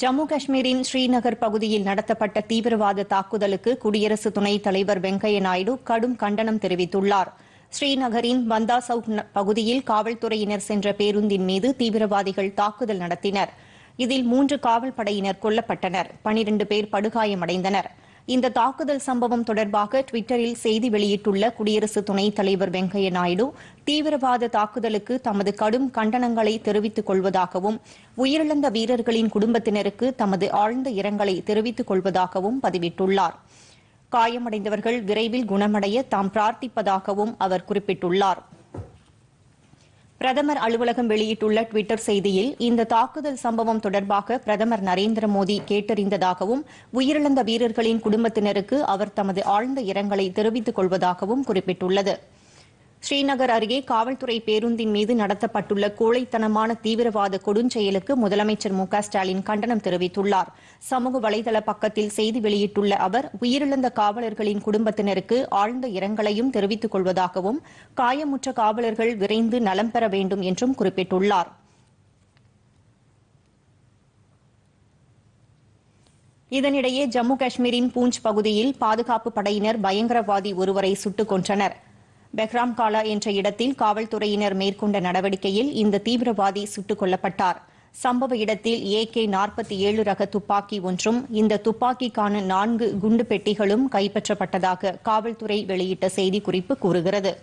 ஜம்மு காஷ்மீரின் ஸ்ரீநகர் பகுதியில் நடத்தப்பட்ட தீவிரவாத தாக்குதலுக்கு குடியரசு துணைத் தலைவர் வெங்கையா நாயுடு கடும் கண்டனம் தெரிவித்துள்ளார் ஸ்ரீநகரின் பந்தா சவுக் பகுதியில் காவல்துறையினர் சென்ற பேருந்தின் மீது தீவிரவாதிகள் தாக்குதல் நடத்தினர் இதில் மூன்று காவல்படையினர் கொல்லப்பட்டனர் பனிரண்டு பேர் படுகாயமடைந்தனா் இந்த தாக்குதல் சம்பவம் தொடர்பாக டுவிட்டரில் செய்தி வெளியிட்டுள்ள குடியரசு துணைத் தலைவர் வெங்கையா நாயுடு தீவிரவாத தாக்குதலுக்கு தமது கடும் கண்டனங்களை தெரிவித்துக் கொள்வதாகவும் உயிரிழந்த வீரர்களின் குடும்பத்தினருக்கு தமது ஆழ்ந்த இரங்கலை தெரிவித்துக் கொள்வதாகவும் பதிவிட்டுள்ளார் காயமடைந்தவர்கள் விரைவில் குணமடைய தாம் பிரார்த்திப்பதாகவும் அவர் குறிப்பிட்டுள்ளாா் பிரதமர் அலுவலகம் வெளியிட்டுள்ள டுவிட்டர் செய்தியில் இந்த தாக்குதல் சம்பவம் தொடர்பாக பிரதமர் நரேந்திர மோடி கேட்டறிந்ததாகவும் உயிரிழந்த வீரர்களின் குடும்பத்தினருக்கு அவர் தமது ஆழ்ந்த இரங்கலை தெரிவித்துக் கொள்வதாகவும் குறிப்பிட்டுள்ளது ஸ்ரீநகர் அருகே காவல்துறை பேருந்தின் மீது நடத்தப்பட்டுள்ள கோழைத்தனமான தீவிரவாத கொடுஞ்செயலுக்கு முதலமைச்சர் மு ஸ்டாலின் கண்டனம் தெரிவித்துள்ளார் சமூக வலைதள பக்கத்தில் செய்தி வெளியிட்டுள்ள அவர் உயிரிழந்த காவலர்களின் குடும்பத்தினருக்கு ஆழ்ந்த இரங்கலையும் தெரிவித்துக் கொள்வதாகவும் காயமுற்ற காவலர்கள் விரைந்து நலம் பெற வேண்டும் என்றும் குறிப்பிட்டுள்ளார் இதனிடையே ஜம்மு காஷ்மீரின் பூஞ்ச் பகுதியில் பாதுகாப்பு படையினர் பயங்கரவாதி ஒருவரை சுட்டுக் கொன்றனா் பெஹ்ராம் காலா என்ற இடத்தில் காவல்துறையினர் மேற்கொண்ட நடவடிக்கையில் இந்த தீவிரவாதி சுட்டுக் கொல்லப்பட்டார் சம்பவ இடத்தில் ஏ கே நாற்பத்தி ஏழு ரக துப்பாக்கி ஒன்றும் இந்த துப்பாக்கிக்கான நான்கு குண்டு பெட்டிகளும் கைப்பற்றப்பட்டதாக காவல்துறை வெளியிட்ட செய்திக்குறிப்பு கூறுகிறது